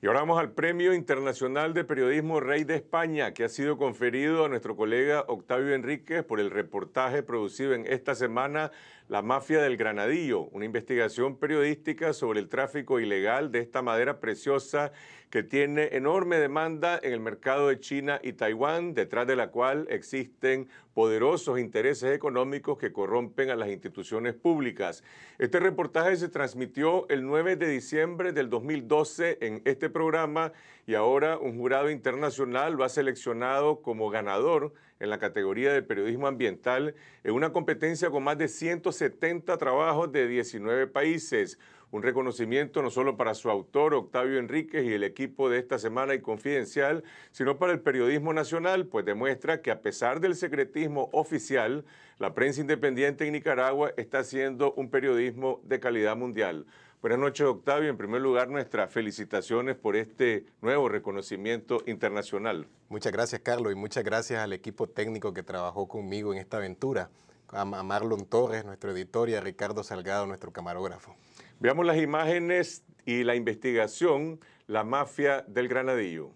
Y ahora vamos al Premio Internacional de Periodismo Rey de España, que ha sido conferido a nuestro colega Octavio Enríquez por el reportaje producido en esta semana la mafia del granadillo, una investigación periodística sobre el tráfico ilegal de esta madera preciosa que tiene enorme demanda en el mercado de China y Taiwán, detrás de la cual existen poderosos intereses económicos que corrompen a las instituciones públicas. Este reportaje se transmitió el 9 de diciembre del 2012 en este programa y ahora un jurado internacional lo ha seleccionado como ganador en la categoría de periodismo ambiental en una competencia con más de 170 trabajos de 19 países. Un reconocimiento no solo para su autor, Octavio Enríquez, y el equipo de esta semana y Confidencial, sino para el periodismo nacional, pues demuestra que a pesar del secretismo oficial, la prensa independiente en Nicaragua está haciendo un periodismo de calidad mundial. Buenas noches, Octavio. En primer lugar, nuestras felicitaciones por este nuevo reconocimiento internacional. Muchas gracias, Carlos, y muchas gracias al equipo técnico que trabajó conmigo en esta aventura. A Marlon Torres, nuestro editor, y a Ricardo Salgado, nuestro camarógrafo. Veamos las imágenes y la investigación, la mafia del granadillo.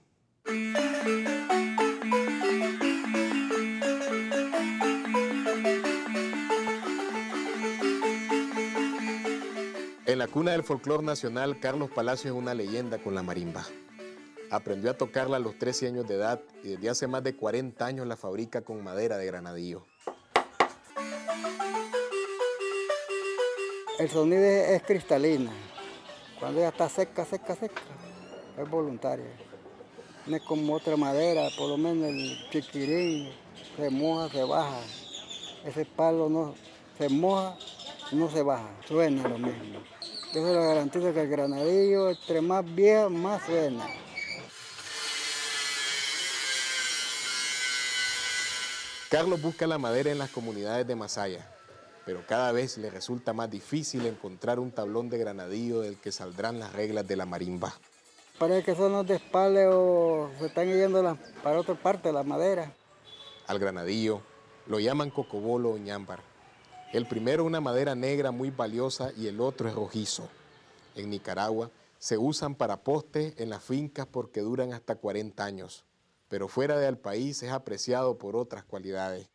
la cuna del folclor nacional, Carlos Palacio es una leyenda con la marimba. Aprendió a tocarla a los 13 años de edad y desde hace más de 40 años la fabrica con madera de granadillo. El sonido es cristalino. Cuando ya está seca, seca, seca, es voluntaria. No como otra madera, por lo menos el chiquirín se moja, se baja. Ese palo no se moja, no se baja, suena lo mismo se la garantía que el granadillo, entre más viejo, más suena. Carlos busca la madera en las comunidades de Masaya, pero cada vez le resulta más difícil encontrar un tablón de granadillo del que saldrán las reglas de la marimba. Parece que son los despales o se están yendo para otra parte la madera. Al granadillo lo llaman cocobolo o ñámbar el primero una madera negra muy valiosa y el otro es rojizo. En Nicaragua se usan para postes en las fincas porque duran hasta 40 años, pero fuera del país es apreciado por otras cualidades.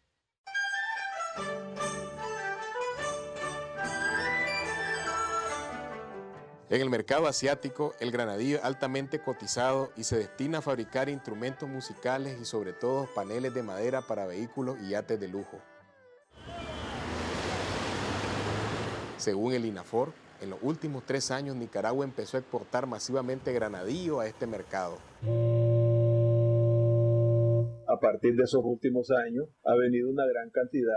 En el mercado asiático, el granadillo es altamente cotizado y se destina a fabricar instrumentos musicales y sobre todo paneles de madera para vehículos y yates de lujo. Según el INAFOR, en los últimos tres años Nicaragua empezó a exportar masivamente granadillo a este mercado. A partir de esos últimos años ha venido una gran cantidad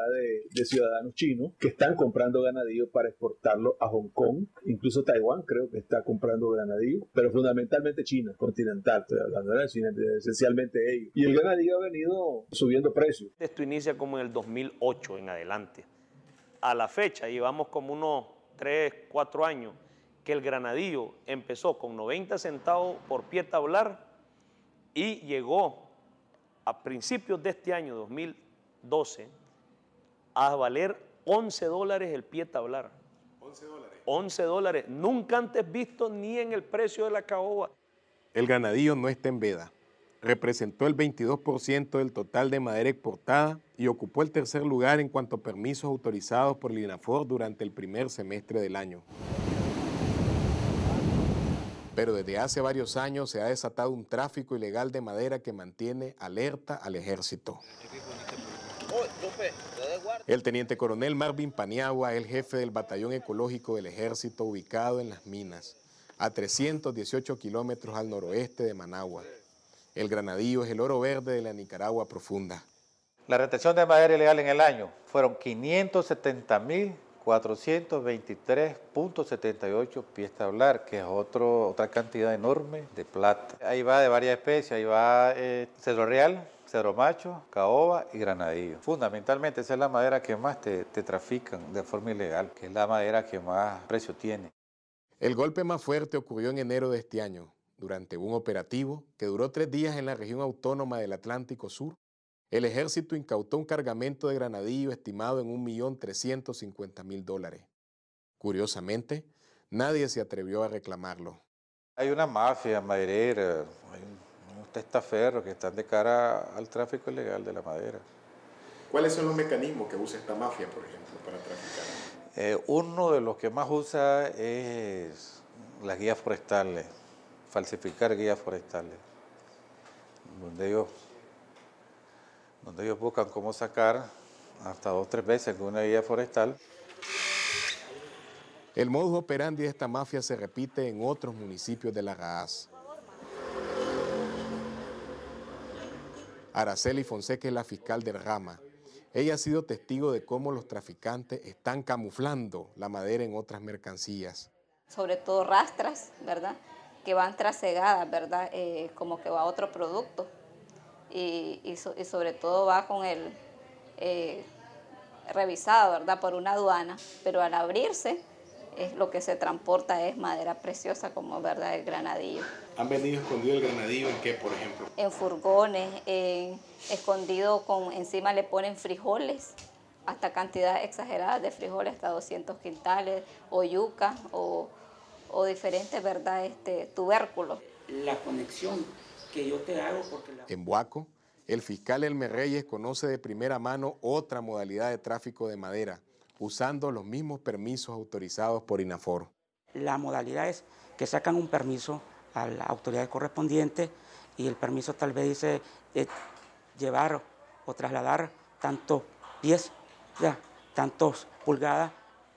de, ciudadanos chinos que están comprando granadillo para exportarlo a Hong Kong, incluso Taiwán creo que está comprando granadillo, pero fundamentalmente China continental, esencialmente ellos. Y el granadillo ha venido subiendo precios. Esto inicia como en el 2008 en adelante a la fecha, llevamos como unos 3, 4 años, que el granadillo empezó con 90 centavos por pie tablar y llegó a principios de este año 2012 a valer 11 dólares el pie tablar. 11 dólares. 11 dólares, nunca antes visto ni en el precio de la caoba. El granadillo no está en veda representó el 22% del total de madera exportada y ocupó el tercer lugar en cuanto a permisos autorizados por el INAFOR durante el primer semestre del año. Pero desde hace varios años se ha desatado un tráfico ilegal de madera que mantiene alerta al ejército. El teniente coronel Marvin Paniagua es el jefe del batallón ecológico del ejército ubicado en las minas, a 318 kilómetros al noroeste de Managua. El granadillo es el oro verde de la Nicaragua profunda. La retención de madera ilegal en el año fueron 570.423.78 pies hablar, que es otro, otra cantidad enorme de plata. Ahí va de varias especies, ahí va eh, cerro cedro real, cedro macho, caoba y granadillo. Fundamentalmente esa es la madera que más te trafican de forma ilegal, que es la madera que más precio tiene. El golpe más fuerte ocurrió en enero de este año, durante un operativo que duró tres días en la región autónoma del Atlántico Sur, el ejército incautó un cargamento de granadillo estimado en 1.350.000 dólares. Curiosamente, nadie se atrevió a reclamarlo. Hay una mafia maderera, hay unos testaferros que están de cara al tráfico ilegal de la madera. ¿Cuáles son los mecanismos que usa esta mafia, por ejemplo, para traficar? Eh, uno de los que más usa es las guías forestales falsificar guías forestales, donde ellos, buscan cómo sacar hasta dos o tres veces una guía forestal. El modus operandi de esta mafia se repite en otros municipios de la GAZ. Araceli Fonseca es la fiscal del Rama. Ella ha sido testigo de cómo los traficantes están camuflando la madera en otras mercancías. Sobre todo rastras, ¿verdad? van trasegadas, ¿verdad? Eh, como que va otro producto. Y, sobre todo va con el eh, revisado, ¿verdad? Por una aduana. Pero al abrirse, es lo que se transporta es madera preciosa como verdad el granadillo. ¿Han venido escondido el granadillo en qué, por ejemplo? En furgones, en, escondido con encima le ponen frijoles, hasta cantidades exageradas de frijoles, hasta 200 quintales, o yuca, o, o diferentes, ¿verdad?, este, tubérculos. La conexión que yo te hago porque En Buaco, el fiscal Elmer Reyes conoce de primera mano otra modalidad de tráfico de madera, usando los mismos permisos autorizados por INAFOR. La modalidad es que sacan un permiso a la autoridad correspondiente y el permiso tal vez dice eh, llevar o trasladar tantos pies, ya, tantos pulgadas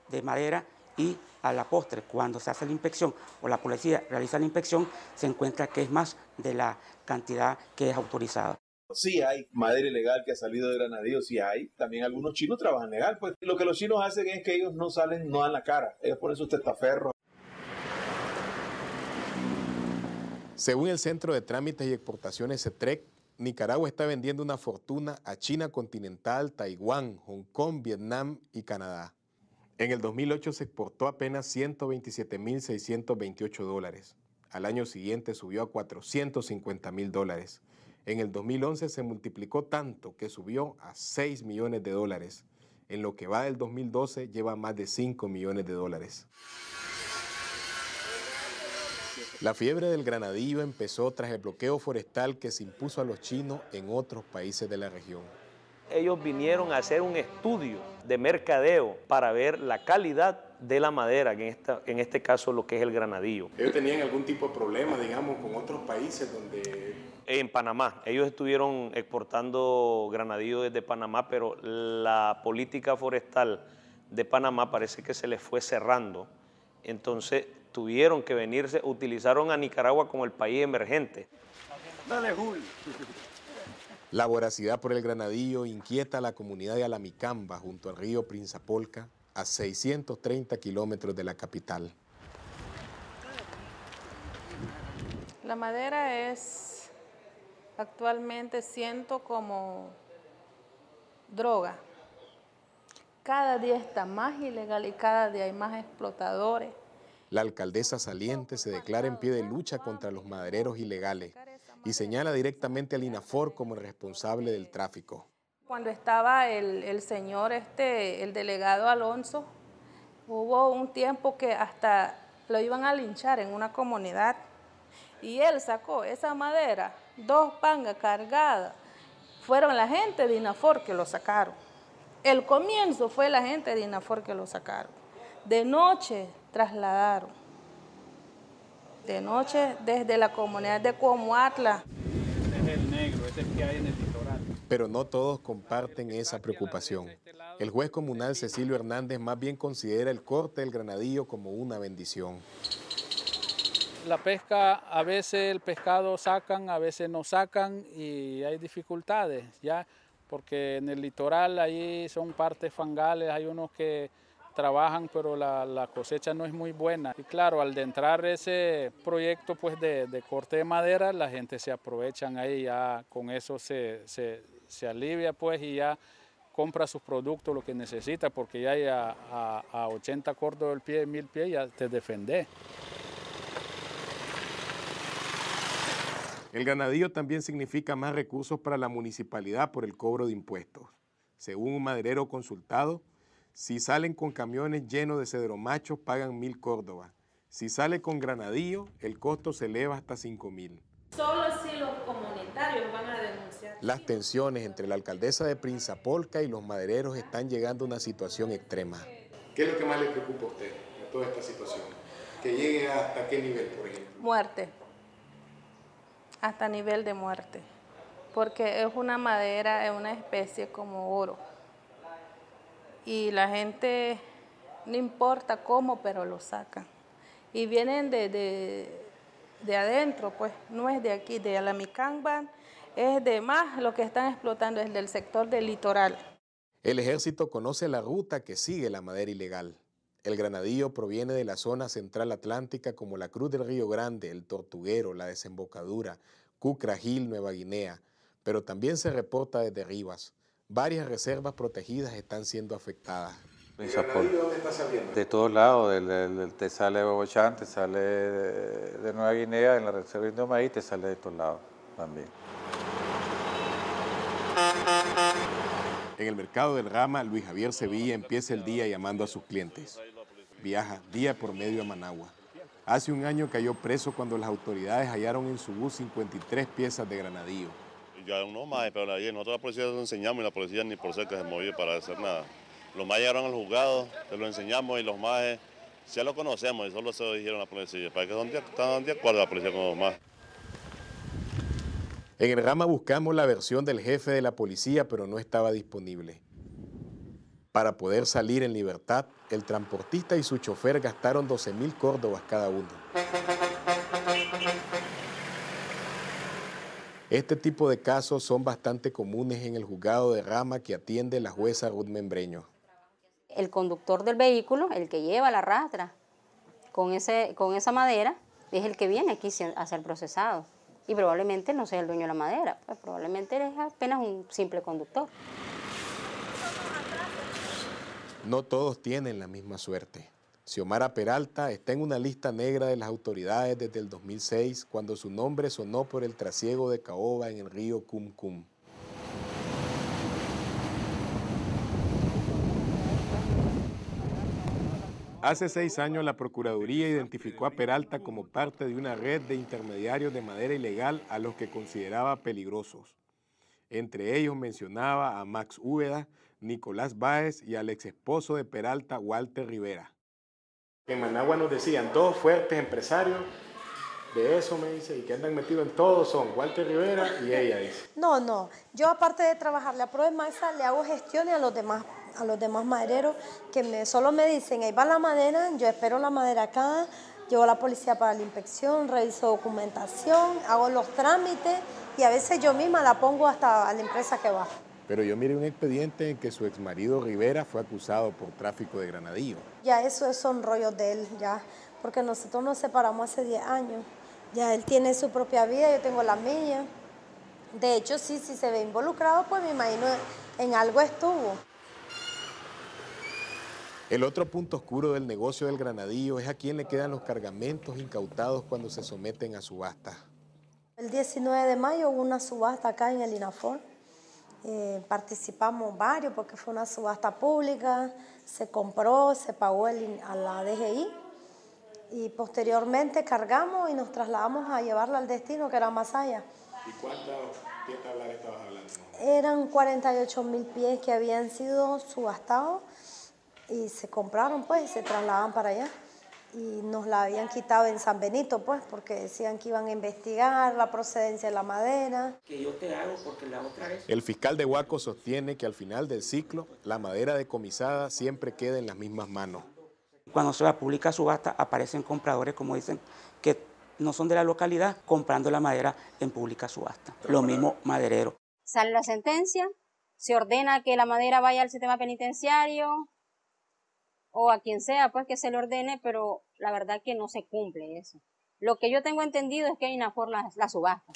de madera y a la postre, cuando se hace la inspección o la policía realiza la inspección, se encuentra que es más de la cantidad que es autorizada. Sí hay madera ilegal que ha salido de Granadillo, sí hay. También algunos chinos trabajan legal. Pues lo que los chinos hacen es que ellos no salen, no dan la cara. Ellos ponen sus testaferros. Según el Centro de Trámites y Exportaciones CETREC, e Nicaragua está vendiendo una fortuna a China continental, Taiwán, Hong Kong, Vietnam y Canadá. En el 2008 se exportó apenas 127.628 dólares. Al año siguiente subió a 450.000 dólares. En el 2011 se multiplicó tanto que subió a 6 millones de dólares. En lo que va del 2012 lleva más de 5 millones de dólares. La fiebre del granadillo empezó tras el bloqueo forestal que se impuso a los chinos en otros países de la región ellos vinieron a hacer un estudio de mercadeo para ver la calidad de la madera, en, esta, en este caso lo que es el granadillo. ¿Ellos tenían algún tipo de problema, digamos, con otros países donde...? En Panamá. Ellos estuvieron exportando granadillo desde Panamá, pero la política forestal de Panamá parece que se les fue cerrando. Entonces tuvieron que venirse, utilizaron a Nicaragua como el país emergente. Dale, Julio. La voracidad por el granadillo inquieta a la comunidad de Alamicamba, junto al río Prinzapolca, a 630 kilómetros de la capital. La madera es actualmente siento como droga. Cada día está más ilegal y cada día hay más explotadores. La alcaldesa saliente se declara en pie de lucha contra los madereros ilegales y señala directamente al INAFOR como el responsable del tráfico. Cuando estaba el, señor, este, el delegado Alonso, hubo un tiempo que hasta lo iban a linchar en una comunidad y él sacó esa madera, dos pangas cargadas. Fueron la gente de INAFOR que lo sacaron. El comienzo fue la gente de INAFOR que lo sacaron. De noche trasladaron de noche desde la comunidad de Comuatla. Este es el negro, este es que hay en el litoral. Pero no todos comparten esa preocupación. El juez comunal Cecilio Hernández más bien considera el corte del granadillo como una bendición. La pesca, a veces el pescado sacan, a veces no sacan y hay dificultades, ¿ya? Porque en el litoral ahí son partes fangales, hay unos que trabajan, pero la, cosecha no es muy buena. Y claro, al entrar ese proyecto pues de, corte de madera, la gente se aprovecha ahí, ya con eso se, alivia pues y ya compra sus productos, lo que necesita, porque ya a, 80 cortos del pie, mil pies, ya te defende El ganadillo también significa más recursos para la municipalidad por el cobro de impuestos. Según un maderero consultado, si salen con camiones llenos de cedromachos, pagan mil córdobas. Si sale con granadillo, el costo se eleva hasta cinco mil. Solo si los comunitarios van a denunciar. Las tensiones entre la alcaldesa de Prinzapolca y los madereros están llegando a una situación extrema. ¿Qué es lo que más le preocupa a usted en toda esta situación? ¿Que llegue hasta qué nivel, por ejemplo? Muerte. Hasta nivel de muerte. Porque es una madera, es una especie como oro y la gente, no importa cómo, pero lo sacan. Y vienen de, adentro, pues no es de aquí, de Alamicamba, es de más, lo que están explotando es del sector del litoral. El ejército conoce la ruta que sigue la madera ilegal. El granadillo proviene de la zona central atlántica como la Cruz del Río Grande, el Tortuguero, la Desembocadura, Cucra Nueva Guinea, pero también se reporta desde Rivas varias reservas protegidas están siendo afectadas. de De todos lados, te sale de Bobochán, te sale de, Nueva Guinea, en la reserva y te sale de todos lados también. En el mercado del Rama, Luis Javier Sevilla empieza el día llamando a sus clientes. Viaja día por medio a Managua. Hace un año cayó preso cuando las autoridades hallaron en su bus 53 piezas de granadillo ya unos más, pero ayer nosotros la policía nos enseñamos y la policía ni por cerca se movía para hacer nada. Los más llegaron al juzgado, se lo enseñamos y los más eh, ya lo conocemos y solo se lo dijeron a la policía. Para que son de, están acuerdo la policía con los más. En el Rama buscamos la versión del jefe de la policía, pero no estaba disponible. Para poder salir en libertad, el transportista y su chofer gastaron 12 mil córdobas cada uno. Este tipo de casos son bastante comunes en el juzgado de rama que atiende la jueza Ruth Membreño. El conductor del vehículo, el que lleva la rastra con, ese, con esa madera, es el que viene aquí a ser procesado. Y probablemente no sea el dueño de la madera, pues probablemente es apenas un simple conductor. No todos tienen la misma suerte. Xiomara Peralta está en una lista negra de las autoridades desde el 2006, cuando su nombre sonó por el trasiego de caoba en el río Cum Cum. Hace seis años la Procuraduría identificó a Peralta como parte de una red de intermediarios de madera ilegal a los que consideraba peligrosos. Entre ellos mencionaba a Max Úbeda, Nicolás Báez y al ex esposo de Peralta, Walter Rivera. En Managua nos decían, dos fuertes empresarios, de eso me dice, y que andan metidos en todo son Walter Rivera y ella dice. No, no, yo aparte de trabajarle a prueba de le hago gestiones a los demás a los demás madereros que solo me dicen, ahí va la madera, yo espero la madera acá, llevo a la policía para la inspección, reviso documentación, hago los trámites y a veces yo misma la pongo hasta a la empresa que va. Pero yo miré un expediente en que su exmarido Rivera fue acusado por tráfico de granadillo. Ya eso es un rollo de él, ya, porque nosotros nos separamos hace 10 años. Ya él tiene su propia vida, yo tengo la mía. De hecho, sí, si se ve involucrado, pues me imagino en algo estuvo. El otro punto oscuro del negocio del granadillo es a quién le quedan los cargamentos incautados cuando se someten a subasta. El 19 de mayo hubo una subasta acá en el INAFOR eh, participamos varios porque fue una subasta pública, se compró, se pagó a la DGI y posteriormente cargamos y nos trasladamos a llevarla al destino que era Masaya. ¿Y cuántos pies estabas hablando? Eran 48 mil pies que habían sido subastados y se compraron pues y se trasladaban para allá y nos la habían quitado en San Benito, pues, porque decían que iban a investigar la procedencia de la madera. Que yo te porque la otra vez... El fiscal de Huaco sostiene que al final del ciclo, la madera decomisada siempre queda en las mismas manos. Cuando se va a pública subasta, aparecen compradores, como dicen, que no son de la localidad, comprando la madera en pública subasta. Lo mismo maderero. Sale la sentencia, se ordena que la madera vaya al sistema penitenciario, o a quien sea, pues que se lo ordene, pero la verdad que no se cumple eso. Lo que yo tengo entendido es que hay una la, la subasta.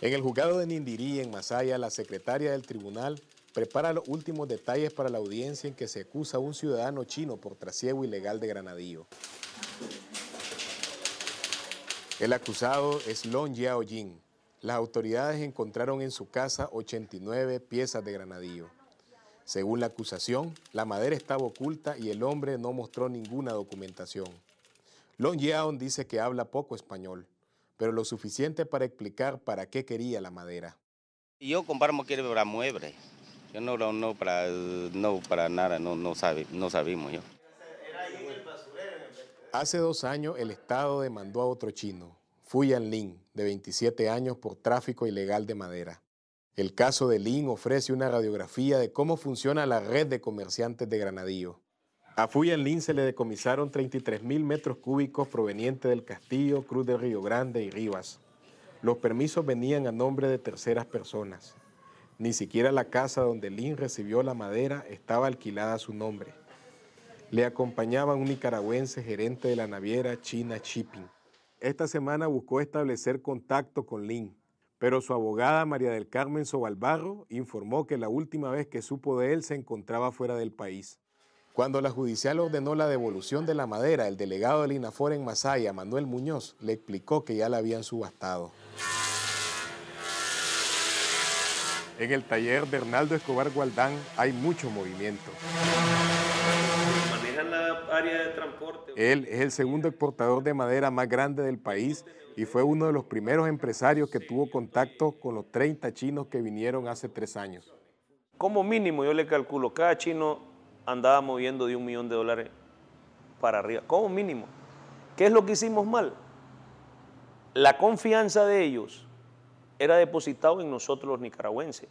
En el juzgado de Nindirí, en Masaya, la secretaria del tribunal prepara los últimos detalles para la audiencia en que se acusa a un ciudadano chino por trasiego ilegal de granadillo. El acusado es Long Jin las autoridades encontraron en su casa 89 piezas de granadillo. Según la acusación, la madera estaba oculta y el hombre no mostró ninguna documentación. Long Yeon dice que habla poco español, pero lo suficiente para explicar para qué quería la madera. Yo compramos quiere para mueble, Yo no, no, para, no para nada, no, no, no sabemos yo. Hace dos años el Estado demandó a otro chino, Fuyan Lin, de 27 años, por tráfico ilegal de madera. El caso de Lin ofrece una radiografía de cómo funciona la red de comerciantes de Granadillo. A Fuyan Lin se le decomisaron mil metros cúbicos provenientes del Castillo, Cruz del Río Grande y Rivas. Los permisos venían a nombre de terceras personas. Ni siquiera la casa donde Lin recibió la madera estaba alquilada a su nombre. Le acompañaba un nicaragüense gerente de la naviera China Shipping esta semana buscó establecer contacto con Lin, pero su abogada María del Carmen Sobalbarro informó que la última vez que supo de él se encontraba fuera del país. Cuando la judicial ordenó la devolución de la madera, el delegado de INAFOR en Masaya, Manuel Muñoz, le explicó que ya la habían subastado. En el taller de Hernaldo Escobar Gualdán hay mucho movimiento. Él es el segundo exportador de madera más grande del país y fue uno de los primeros empresarios que tuvo contacto con los 30 chinos que vinieron hace tres años. Como mínimo, yo le calculo, cada chino andaba moviendo de un millón de dólares para arriba, como mínimo. ¿Qué es lo que hicimos mal? La confianza de ellos era depositada en nosotros los nicaragüenses.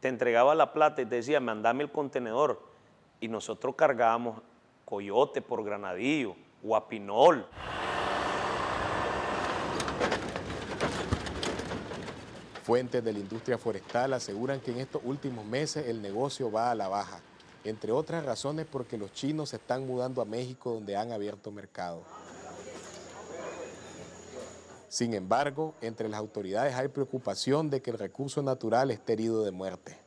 Te entregaba la plata y te decía, mandame el contenedor. Y nosotros cargábamos Coyote, por Granadillo, Guapinol. Fuentes de la industria forestal aseguran que en estos últimos meses el negocio va a la baja, entre otras razones porque los chinos se están mudando a México donde han abierto mercado. Sin embargo, entre las autoridades hay preocupación de que el recurso natural esté herido de muerte.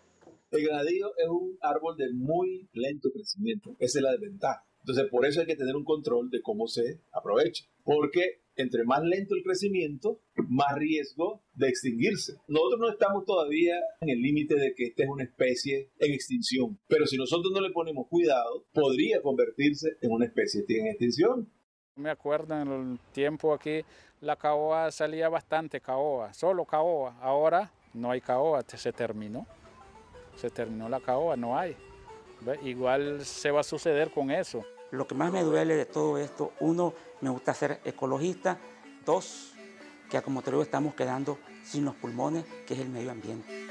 El granadillo es un árbol de muy lento crecimiento, esa es la desventaja. Entonces, por eso hay que tener un control de cómo se aprovecha. Porque entre más lento el crecimiento, más riesgo de extinguirse. Nosotros no estamos todavía en el límite de que esta es una especie en extinción. Pero si nosotros no le ponemos cuidado, podría convertirse en una especie en extinción. Me acuerdo en el tiempo aquí, la caoa salía bastante caoba, solo caoba. Ahora no hay caoba, se terminó. Se terminó la caoba, no hay. Igual se va a suceder con eso. Lo que más me duele de todo esto, uno, me gusta ser ecologista, dos, que como te digo estamos quedando sin los pulmones, que es el medio ambiente.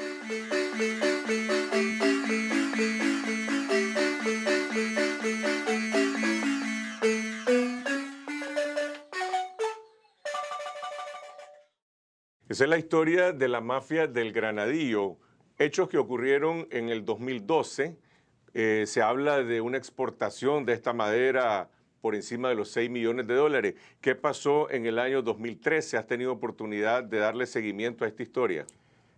Esa es la historia de la mafia del Granadillo, hechos que ocurrieron en el 2012 eh, se habla de una exportación de esta madera por encima de los 6 millones de dólares. ¿Qué pasó en el año 2013? ¿Has tenido oportunidad de darle seguimiento a esta historia?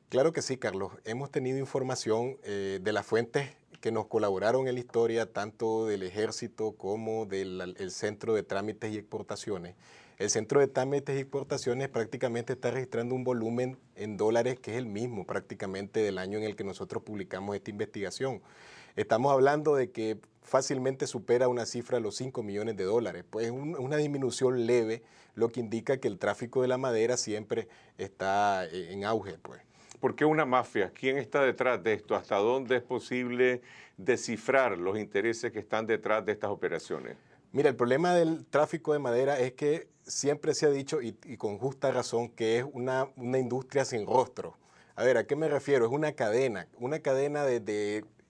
Claro que sí, Carlos. Hemos tenido información eh, de las fuentes que nos colaboraron en la historia, tanto del ejército como del Centro de Trámites y Exportaciones. El Centro de Trámites y Exportaciones prácticamente está registrando un volumen en dólares que es el mismo prácticamente del año en el que nosotros publicamos esta investigación. Estamos hablando de que fácilmente supera una cifra de los 5 millones de dólares. Pues una disminución leve, lo que indica que el tráfico de la madera siempre está eh, en auge. Pues. ¿Por qué una mafia? ¿Quién está detrás de esto? ¿Hasta dónde es posible descifrar los intereses que están detrás de estas operaciones? Mira, el problema del tráfico de madera es que siempre se ha dicho, y, con justa razón, que es una, industria sin rostro. A ver, ¿a qué me refiero? Es una cadena, una cadena de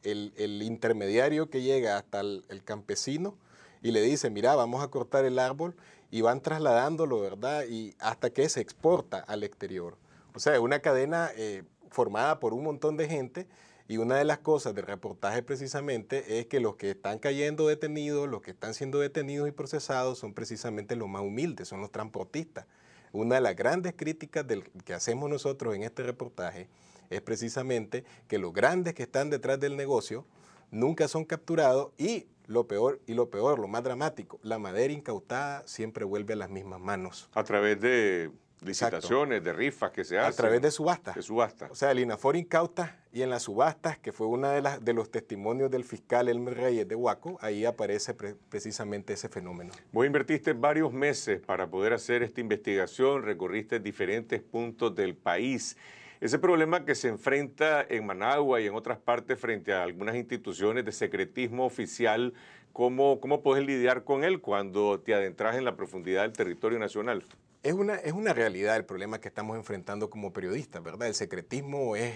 el, intermediario que llega hasta el, campesino y le dice, mira, vamos a cortar el árbol y van trasladándolo, ¿verdad? Y hasta que se exporta al exterior. O sea, una cadena eh, formada por un montón de gente y una de las cosas del reportaje precisamente es que los que están cayendo detenidos, los que están siendo detenidos y procesados son precisamente los más humildes, son los transportistas. Una de las grandes críticas del, que hacemos nosotros en este reportaje es precisamente que los grandes que están detrás del negocio nunca son capturados y lo peor y lo peor, lo más dramático, la madera incautada siempre vuelve a las mismas manos. A través de licitaciones, de rifas que se hacen. A través de subastas. De subastas. O sea, el INAFOR incauta y en las subastas, que fue uno de, de los testimonios del fiscal Elmer Reyes de Huaco, ahí aparece precisamente ese fenómeno. Vos invertiste varios meses para poder hacer esta investigación, recorriste diferentes puntos del país. Ese problema que se enfrenta en Managua y en otras partes frente a algunas instituciones de secretismo oficial, ¿cómo, cómo puedes lidiar con él cuando te adentras en la profundidad del territorio nacional? Es una, es una realidad el problema que estamos enfrentando como periodistas, ¿verdad? El secretismo es,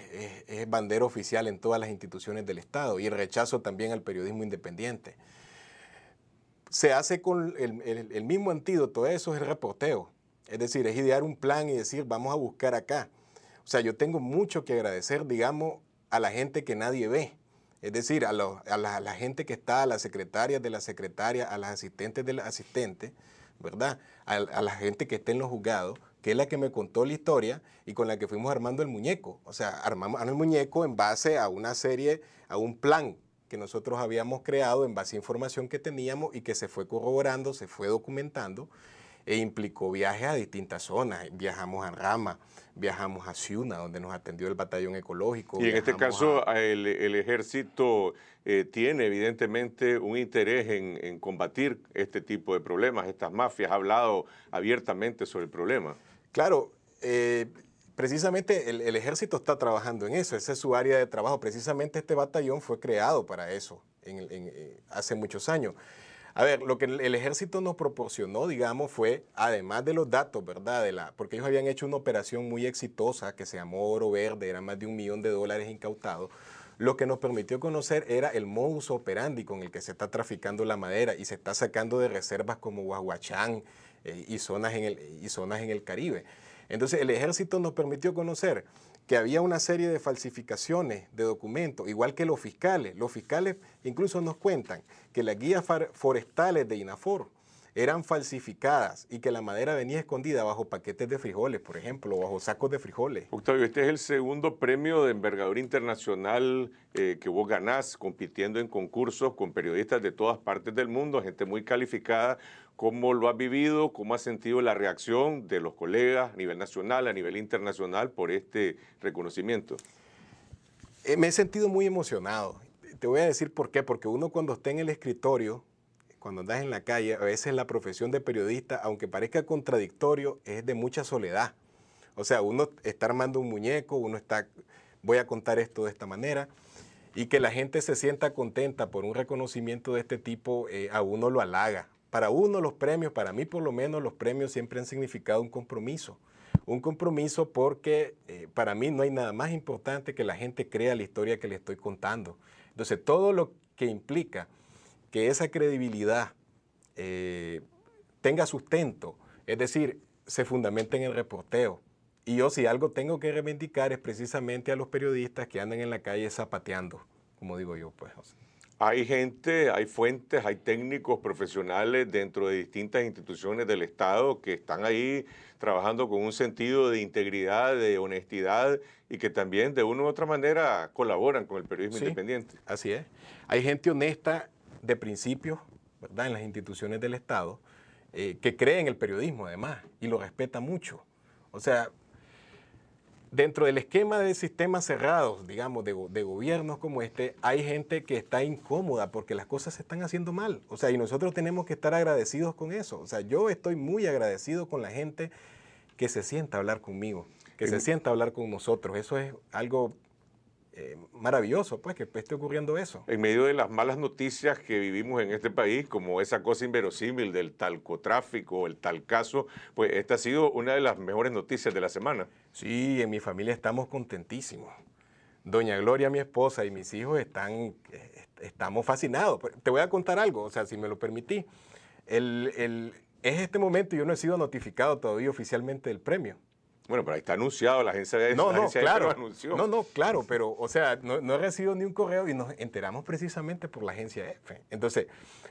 bandera oficial en todas las instituciones del Estado y el rechazo también al periodismo independiente se hace con el, el, el, mismo antídoto, eso es el reporteo. Es decir, es idear un plan y decir, vamos a buscar acá. O sea, yo tengo mucho que agradecer, digamos, a la gente que nadie ve. Es decir, a, la, gente que está, a las secretarias de la secretaria, a las asistentes del asistente ¿verdad? A, a, la gente que está en los juzgados, que es la que me contó la historia y con la que fuimos armando el muñeco. O sea, armamos el muñeco en base a una serie, a un plan que nosotros habíamos creado en base a información que teníamos y que se fue corroborando, se fue documentando e implicó viajes a distintas zonas. Viajamos a Rama, viajamos a Ciuna, donde nos atendió el batallón ecológico. Y en este caso el, ejército eh, tiene evidentemente un interés en, combatir este tipo de problemas, estas mafias. Ha hablado abiertamente sobre el problema. Claro, eh, precisamente el, ejército está trabajando en eso, esa es su área de trabajo. Precisamente este batallón fue creado para eso eh, hace muchos años. A ver, lo que el, ejército nos proporcionó, digamos, fue, además de los datos, ¿verdad? De la, porque ellos habían hecho una operación muy exitosa que se llamó Oro Verde, era más de un millón de dólares incautados lo que nos permitió conocer era el modus operandi con el que se está traficando la madera y se está sacando de reservas como Guaguachán eh, y, zonas en el, y zonas en el Caribe. Entonces el ejército nos permitió conocer que había una serie de falsificaciones de documentos, igual que los fiscales. Los fiscales incluso nos cuentan que las guías forestales de INAFOR eran falsificadas y que la madera venía escondida bajo paquetes de frijoles, por ejemplo, o bajo sacos de frijoles. Octavio, este es el segundo premio de envergadura internacional eh, que vos ganás compitiendo en concursos con periodistas de todas partes del mundo, gente muy calificada. ¿Cómo lo has vivido? ¿Cómo has sentido la reacción de los colegas a nivel nacional, a nivel internacional por este reconocimiento? Eh, me he sentido muy emocionado. Te voy a decir por qué, porque uno cuando está en el escritorio cuando andas en la calle, a veces la profesión de periodista, aunque parezca contradictorio, es de mucha soledad. O sea, uno está armando un muñeco, uno está, voy a contar esto de esta manera, y que la gente se sienta contenta por un reconocimiento de este tipo, eh, a uno lo halaga. Para uno los premios, para mí por lo menos los premios siempre han significado un compromiso. Un compromiso porque eh, para mí no hay nada más importante que la gente crea la historia que le estoy contando. Entonces, todo lo que implica que esa credibilidad eh, tenga sustento, es decir, se fundamenta en el reporteo. Y yo si algo tengo que reivindicar es precisamente a los periodistas que andan en la calle zapateando, como digo yo, pues. Hay gente, hay fuentes, hay técnicos profesionales dentro de distintas instituciones del Estado que están ahí trabajando con un sentido de integridad, de honestidad y que también de una u otra manera colaboran con el periodismo independiente. Así es. Hay gente honesta de principios, ¿verdad? En las instituciones del Estado, eh, que cree en el periodismo además y lo respeta mucho. O sea, dentro del esquema de sistemas cerrados, digamos, de, gobiernos como este, hay gente que está incómoda porque las cosas se están haciendo mal. O sea, y nosotros tenemos que estar agradecidos con eso. O sea, yo estoy muy agradecido con la gente que se sienta a hablar conmigo, que se sienta a hablar con nosotros. Eso es algo eh, maravilloso, pues, que esté ocurriendo eso. En medio de las malas noticias que vivimos en este país, como esa cosa inverosímil del talcotráfico, el tal caso, pues esta ha sido una de las mejores noticias de la semana. Sí, en mi familia estamos contentísimos. Doña Gloria, mi esposa y mis hijos están, eh, estamos fascinados. Te voy a contar algo, o sea, si me lo permití. El, el, es este momento, yo no he sido notificado todavía oficialmente del premio. Bueno, pero ahí está anunciado, la agencia de no, no, claro, anunció. No, no, claro, pero, o sea, no, he recibido ni un correo y nos enteramos precisamente por la agencia EFE. Entonces,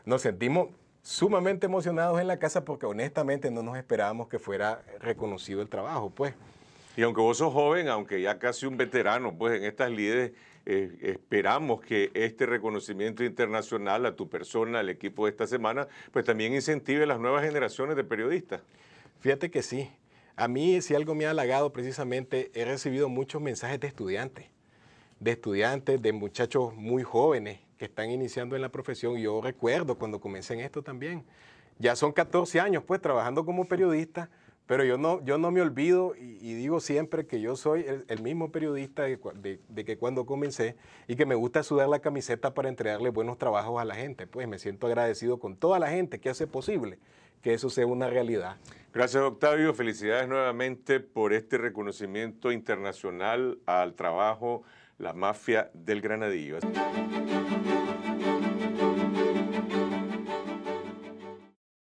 nos sentimos sumamente emocionados en la casa porque honestamente no nos esperábamos que fuera reconocido el trabajo, pues. Y aunque vos sos joven, aunque ya casi un veterano, pues en estas líderes eh, esperamos que este reconocimiento internacional a tu persona, al equipo de esta semana, pues también incentive a las nuevas generaciones de periodistas. Fíjate que sí, a mí, si algo me ha halagado precisamente, he recibido muchos mensajes de estudiantes, de estudiantes, de muchachos muy jóvenes que están iniciando en la profesión. Yo recuerdo cuando comencé en esto también. Ya son 14 años, pues, trabajando como periodista, pero yo no, yo no me olvido y, digo siempre que yo soy el, mismo periodista de, de, que cuando comencé y que me gusta sudar la camiseta para entregarle buenos trabajos a la gente. Pues me siento agradecido con toda la gente que hace posible que eso sea una realidad. Gracias, Octavio. Felicidades nuevamente por este reconocimiento internacional al trabajo La Mafia del Granadillo.